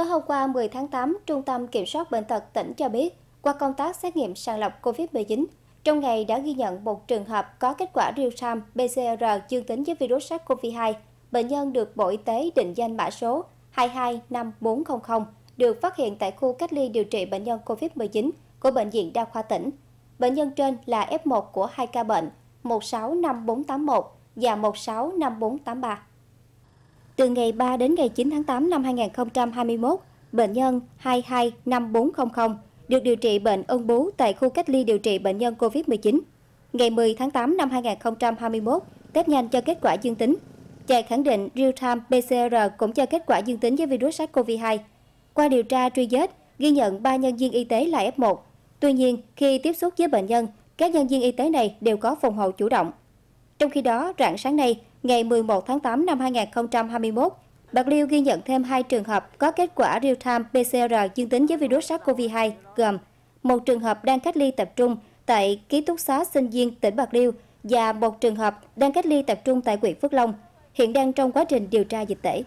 tối hôm qua 10 tháng 8, Trung tâm Kiểm soát Bệnh tật tỉnh cho biết, qua công tác xét nghiệm sàng lọc COVID-19, trong ngày đã ghi nhận một trường hợp có kết quả real-time PCR dương tính với virus SARS-CoV-2. Bệnh nhân được Bộ Y tế định danh mã số 225400 được phát hiện tại khu cách ly điều trị bệnh nhân COVID-19 của Bệnh viện Đa khoa tỉnh. Bệnh nhân trên là F1 của hai ca bệnh 165481 và 165483. Từ ngày 3 đến ngày 9 tháng 8 năm 2021, bệnh nhân 225400 được điều trị bệnh ung bú tại khu cách ly điều trị bệnh nhân COVID-19. Ngày 10 tháng 8 năm 2021, test nhanh cho kết quả dương tính. Chạy khẳng định real-time PCR cũng cho kết quả dương tính với virus SARS-CoV-2. Qua điều tra truy vết, ghi nhận 3 nhân viên y tế là F1. Tuy nhiên, khi tiếp xúc với bệnh nhân, các nhân viên y tế này đều có phòng hộ chủ động. Trong khi đó, rạng sáng nay, ngày 11 tháng 8 năm 2021, Bạc Liêu ghi nhận thêm hai trường hợp có kết quả real-time PCR dương tính với virus SARS-CoV-2, gồm một trường hợp đang cách ly tập trung tại ký túc xá sinh viên tỉnh Bạc Liêu và một trường hợp đang cách ly tập trung tại huyện Phước Long, hiện đang trong quá trình điều tra dịch tễ.